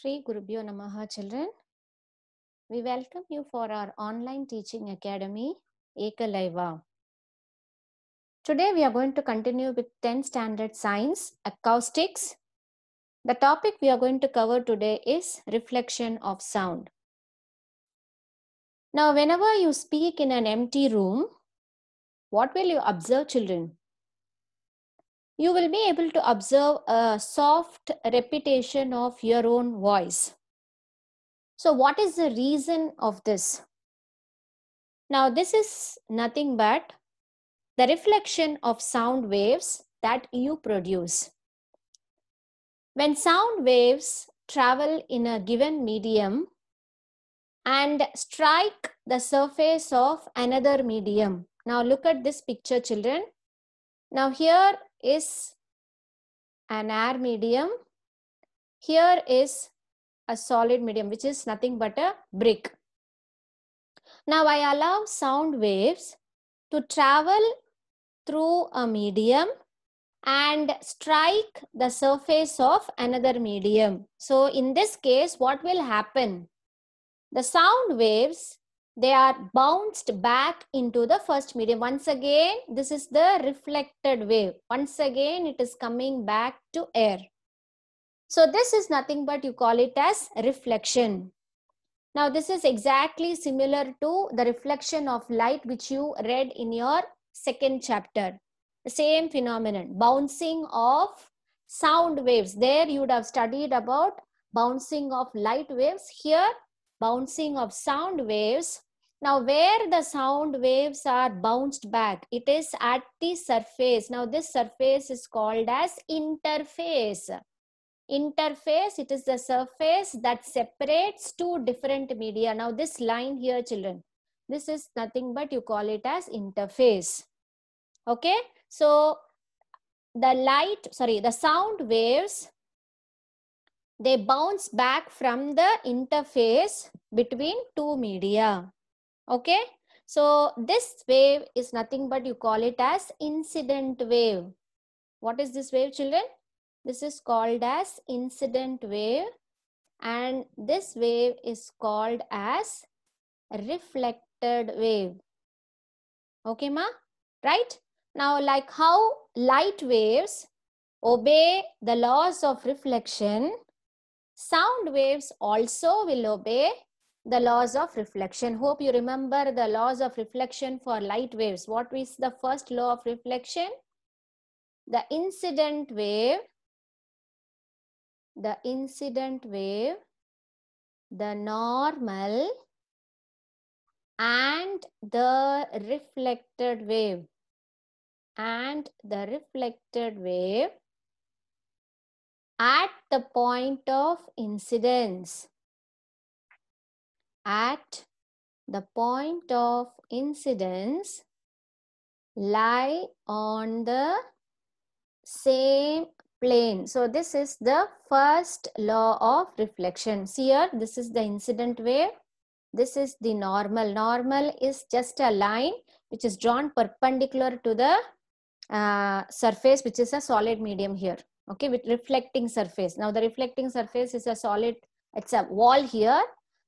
Sri Gurubhyo Namaha children. We welcome you for our online teaching academy, Ekalaiva. Today we are going to continue with 10 standard science, acoustics. The topic we are going to cover today is reflection of sound. Now, whenever you speak in an empty room, what will you observe children? you will be able to observe a soft repetition of your own voice. So, what is the reason of this? Now, this is nothing but the reflection of sound waves that you produce. When sound waves travel in a given medium and strike the surface of another medium. Now, look at this picture, children. Now, here is an air medium. Here is a solid medium, which is nothing but a brick. Now I allow sound waves to travel through a medium and strike the surface of another medium. So in this case, what will happen? The sound waves they are bounced back into the first medium. Once again, this is the reflected wave. Once again, it is coming back to air. So this is nothing but you call it as reflection. Now this is exactly similar to the reflection of light which you read in your second chapter. The same phenomenon, bouncing of sound waves. There you would have studied about bouncing of light waves. Here bouncing of sound waves. Now, where the sound waves are bounced back, it is at the surface. Now, this surface is called as interface. Interface, it is the surface that separates two different media. Now, this line here, children, this is nothing but you call it as interface. Okay, so the light, sorry, the sound waves they bounce back from the interface between two media. Okay. So this wave is nothing but you call it as incident wave. What is this wave children? This is called as incident wave and this wave is called as reflected wave. Okay ma? Right? Now like how light waves obey the laws of reflection sound waves also will obey the laws of reflection. Hope you remember the laws of reflection for light waves. What is the first law of reflection? The incident wave, the incident wave, the normal, and the reflected wave. And the reflected wave at the point of incidence. At the point of incidence lie on the same plane. So this is the first law of reflection. See here, this is the incident wave. This is the normal. Normal is just a line which is drawn perpendicular to the uh, surface which is a solid medium here okay with reflecting surface now the reflecting surface is a solid it's a wall here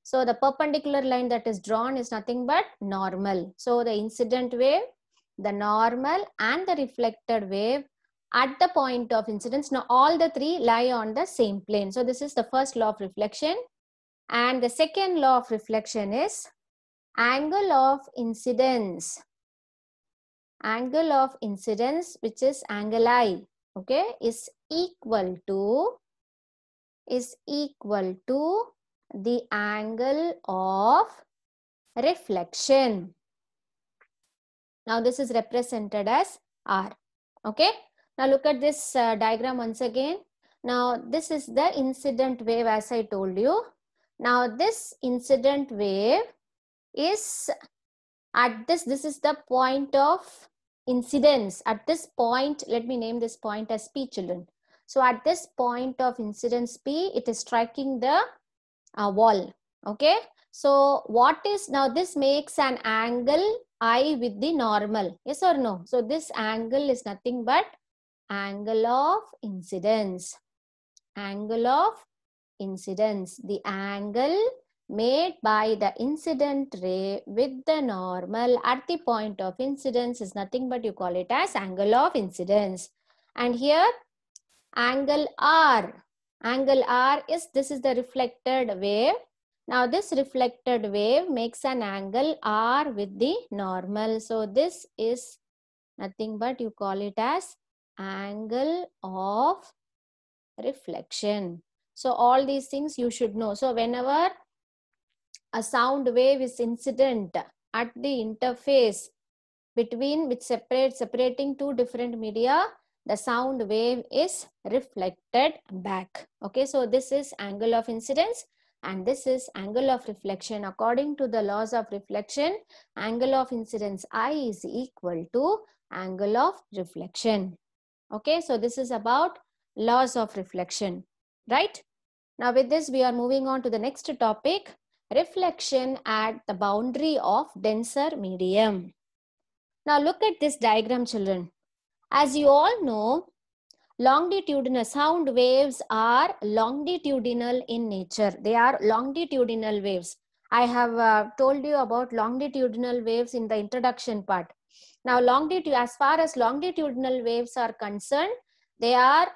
so the perpendicular line that is drawn is nothing but normal so the incident wave the normal and the reflected wave at the point of incidence now all the three lie on the same plane so this is the first law of reflection and the second law of reflection is angle of incidence angle of incidence which is angle i okay is equal to is equal to the angle of reflection. Now this is represented as R. Okay. Now look at this uh, diagram once again. Now this is the incident wave as I told you. Now this incident wave is at this, this is the point of incidence. At this point, let me name this point as P children. So at this point of incidence P, it is striking the uh, wall. Okay. So what is now this makes an angle I with the normal. Yes or no? So this angle is nothing but angle of incidence. Angle of incidence. The angle made by the incident ray with the normal at the point of incidence is nothing but you call it as angle of incidence. And here angle R. Angle R is this is the reflected wave. Now this reflected wave makes an angle R with the normal. So this is nothing but you call it as angle of reflection. So all these things you should know. So whenever a sound wave is incident at the interface between which separates separating two different media, the sound wave is reflected back. Okay, so this is angle of incidence and this is angle of reflection. According to the laws of reflection, angle of incidence I is equal to angle of reflection. Okay, so this is about laws of reflection, right? Now with this, we are moving on to the next topic, reflection at the boundary of denser medium. Now look at this diagram children. As you all know, longitudinal sound waves are longitudinal in nature. They are longitudinal waves. I have uh, told you about longitudinal waves in the introduction part. Now, longitude, as far as longitudinal waves are concerned, they are,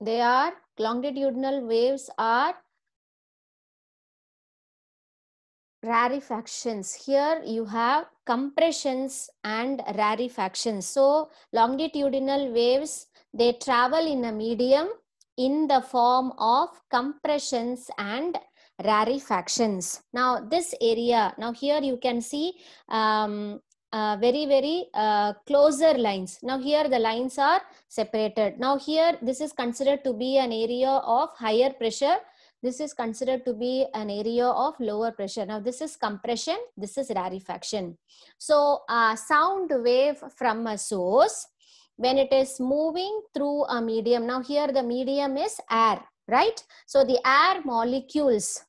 they are, longitudinal waves are rarefactions here you have compressions and rarefactions so longitudinal waves they travel in a medium in the form of compressions and rarefactions now this area now here you can see um, uh, very very uh, closer lines now here the lines are separated now here this is considered to be an area of higher pressure this is considered to be an area of lower pressure. Now, this is compression, this is rarefaction. So, a sound wave from a source, when it is moving through a medium, now here the medium is air, right? So, the air molecules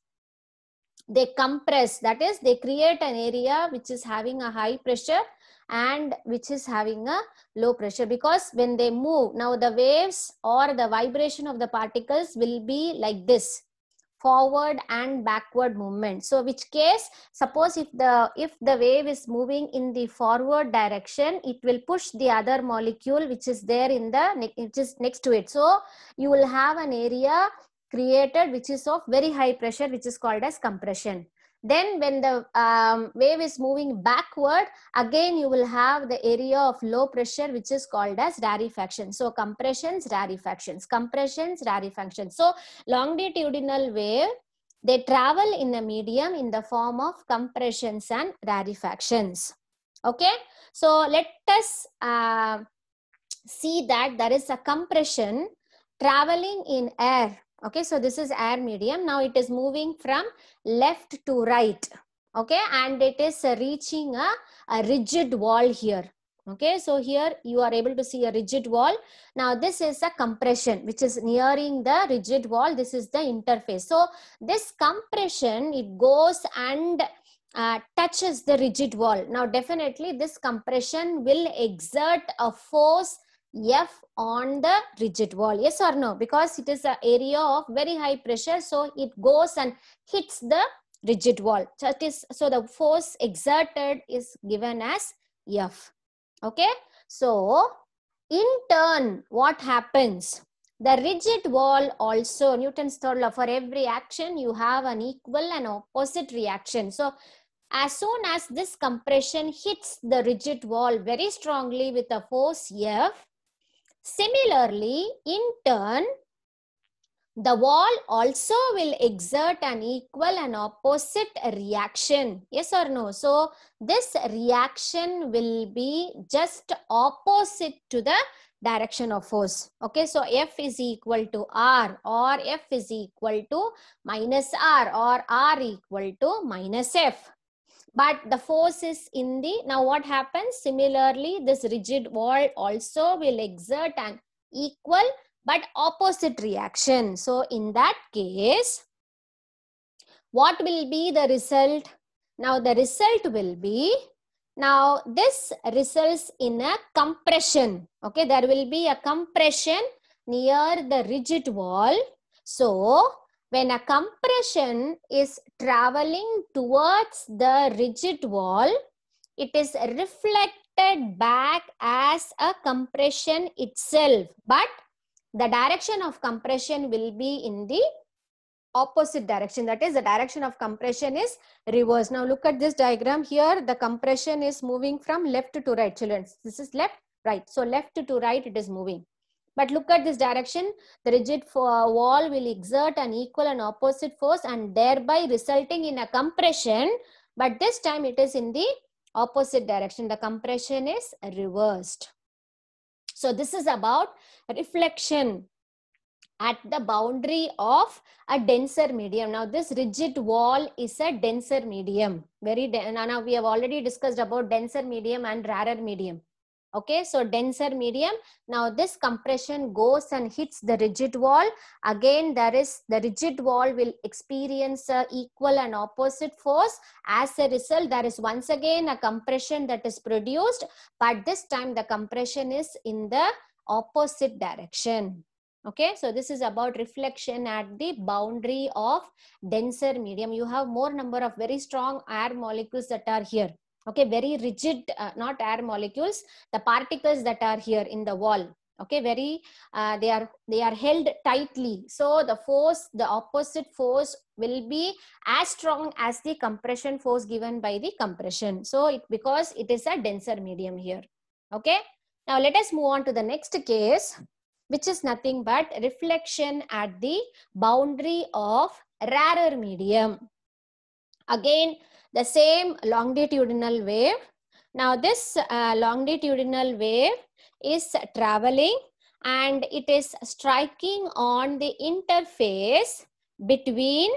they compress that is they create an area which is having a high pressure and which is having a low pressure because when they move now the waves or the vibration of the particles will be like this forward and backward movement so which case suppose if the if the wave is moving in the forward direction it will push the other molecule which is there in the which is next to it so you will have an area created which is of very high pressure which is called as compression then when the um, wave is moving backward, again you will have the area of low pressure which is called as rarefaction. So compressions, rarefactions, compressions, rarefactions. So longitudinal wave, they travel in a medium in the form of compressions and rarefactions. Okay, so let us uh, see that there is a compression traveling in air Okay, so this is air medium. Now it is moving from left to right. Okay, and it is reaching a, a rigid wall here. Okay, so here you are able to see a rigid wall. Now this is a compression which is nearing the rigid wall. This is the interface. So this compression, it goes and uh, touches the rigid wall. Now definitely this compression will exert a force F on the rigid wall. Yes or no? Because it is an area of very high pressure. So it goes and hits the rigid wall. So, it is, so the force exerted is given as F. Okay. So in turn, what happens? The rigid wall also, Newton's third law, for every action you have an equal and opposite reaction. So as soon as this compression hits the rigid wall very strongly with a force F, Similarly, in turn, the wall also will exert an equal and opposite reaction. Yes or no? So, this reaction will be just opposite to the direction of force. Okay, so F is equal to R or F is equal to minus R or R equal to minus F but the force is in the now what happens similarly this rigid wall also will exert an equal but opposite reaction so in that case what will be the result now the result will be now this results in a compression okay there will be a compression near the rigid wall so when a compression is traveling towards the rigid wall, it is reflected back as a compression itself. But the direction of compression will be in the opposite direction that is the direction of compression is reverse now look at this diagram here the compression is moving from left to right children this is left right so left to right it is moving but look at this direction. The rigid uh, wall will exert an equal and opposite force and thereby resulting in a compression. But this time it is in the opposite direction. The compression is reversed. So this is about reflection at the boundary of a denser medium. Now this rigid wall is a denser medium. Very, now we have already discussed about denser medium and rarer medium okay so denser medium now this compression goes and hits the rigid wall again there is the rigid wall will experience a equal and opposite force as a result there is once again a compression that is produced but this time the compression is in the opposite direction okay so this is about reflection at the boundary of denser medium you have more number of very strong air molecules that are here okay very rigid uh, not air molecules the particles that are here in the wall okay very uh, they are they are held tightly so the force the opposite force will be as strong as the compression force given by the compression so it because it is a denser medium here okay now let us move on to the next case which is nothing but reflection at the boundary of rarer medium again the same longitudinal wave. Now this uh, longitudinal wave is traveling and it is striking on the interface between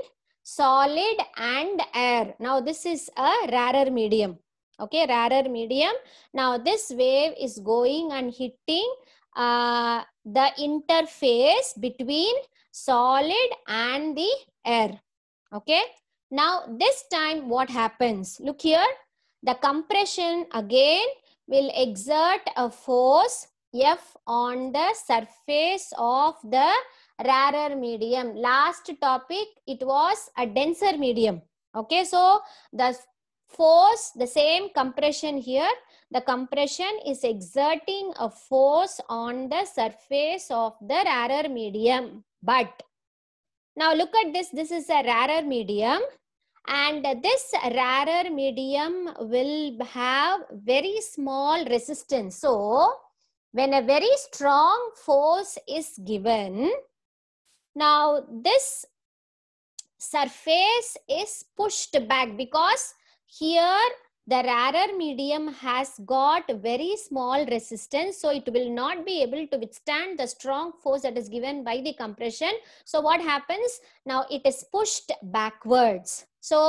solid and air. Now this is a rarer medium. Okay, rarer medium. Now this wave is going and hitting uh, the interface between solid and the air. Okay, now this time what happens? Look here, the compression again will exert a force F on the surface of the rarer medium. Last topic, it was a denser medium. Okay, so the force, the same compression here, the compression is exerting a force on the surface of the rarer medium. But now look at this, this is a rarer medium and this rarer medium will have very small resistance. So when a very strong force is given, now this surface is pushed back because here the rarer medium has got very small resistance so it will not be able to withstand the strong force that is given by the compression so what happens now it is pushed backwards so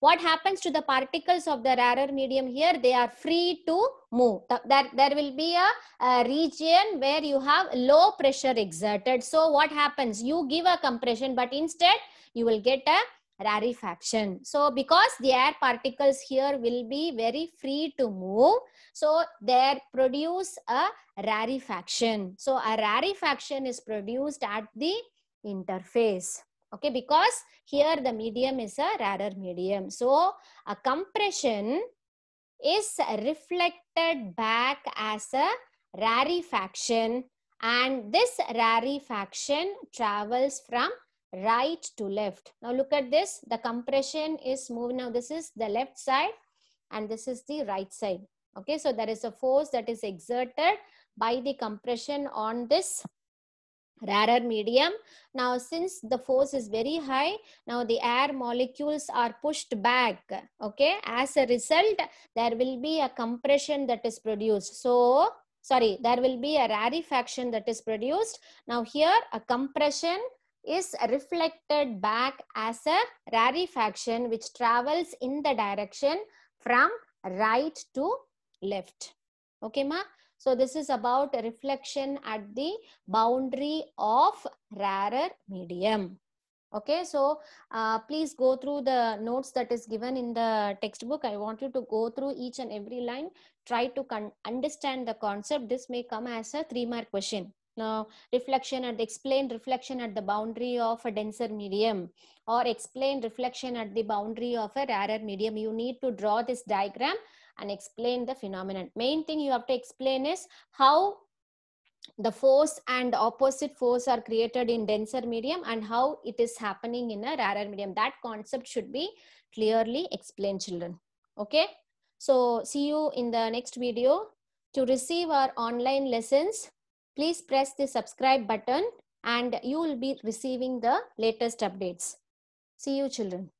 what happens to the particles of the rarer medium here they are free to move that there will be a, a region where you have low pressure exerted so what happens you give a compression but instead you will get a rarefaction. So because the air particles here will be very free to move, so they produce a rarefaction. So a rarefaction is produced at the interface. Okay, because here the medium is a rarer medium. So a compression is reflected back as a rarefaction and this rarefaction travels from right to left. Now look at this, the compression is moving. Now this is the left side and this is the right side. Okay, so there is a force that is exerted by the compression on this rarer medium. Now since the force is very high, now the air molecules are pushed back. Okay, as a result, there will be a compression that is produced. So sorry, there will be a rarefaction that is produced. Now here a compression is reflected back as a rarefaction which travels in the direction from right to left. Okay, ma? So this is about reflection at the boundary of rarer medium. Okay, so uh, please go through the notes that is given in the textbook. I want you to go through each and every line. Try to understand the concept. This may come as a three-mark question now, reflection at the explained reflection at the boundary of a denser medium or explain reflection at the boundary of a rarer medium you need to draw this diagram and explain the phenomenon main thing you have to explain is how the force and opposite force are created in denser medium and how it is happening in a rarer medium that concept should be clearly explained children okay so see you in the next video to receive our online lessons please press the subscribe button and you will be receiving the latest updates. See you children.